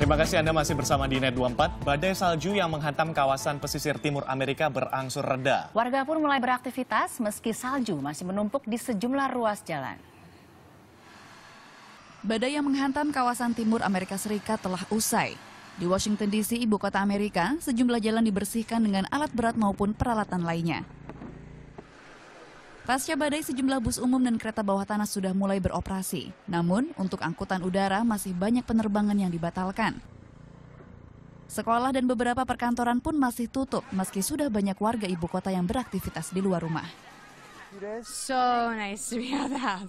Terima kasih Anda masih bersama di Net 24. Badai salju yang menghantam kawasan pesisir timur Amerika berangsur reda. Warga pun mulai beraktivitas meski salju masih menumpuk di sejumlah ruas jalan. Badai yang menghantam kawasan timur Amerika Serikat telah usai. Di Washington DC, ibu kota Amerika, sejumlah jalan dibersihkan dengan alat berat maupun peralatan lainnya. Pasca badai sejumlah bus umum dan kereta bawah tanah sudah mulai beroperasi. Namun, untuk angkutan udara masih banyak penerbangan yang dibatalkan. Sekolah dan beberapa perkantoran pun masih tutup meski sudah banyak warga ibu kota yang beraktivitas di luar rumah. So nice to be that.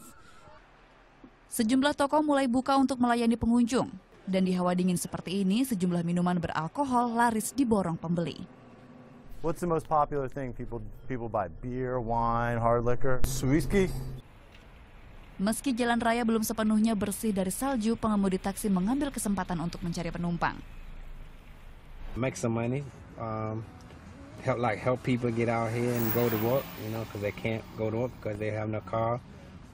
Sejumlah toko mulai buka untuk melayani pengunjung dan di hawa dingin seperti ini sejumlah minuman beralkohol laris diborong pembeli. What's the most popular thing people people buy? Beer, wine, hard liquor, whiskey. Meski jalan raya belum sepenuhnya bersih dari salju, pengemudi taksi mengambil kesempatan untuk mencari penumpang. Make some money, um, help like help people get out here and go to work, you know, because they can't go to work because they have no car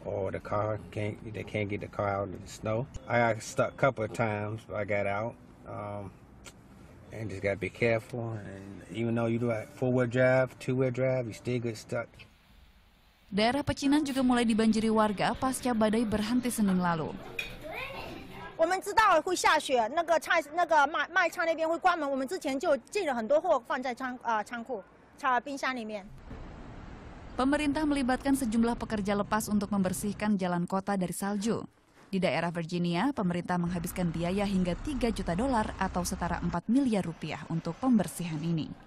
or the car can't they can't get the car out in the snow. I got stuck a couple of times, but I got out. Um, and just gotta be careful. And even though you do a four-wheel drive, two-wheel drive, you still get stuck. Daerah Pecinan juga mulai dibanjiri warga pasca badai berhenti Senin lalu. Pemerintah melibatkan sejumlah pekerja lepas untuk membersihkan jalan kota dari salju. Di daerah Virginia, pemerintah menghabiskan biaya hingga 3 juta dolar atau setara 4 miliar rupiah untuk pembersihan ini.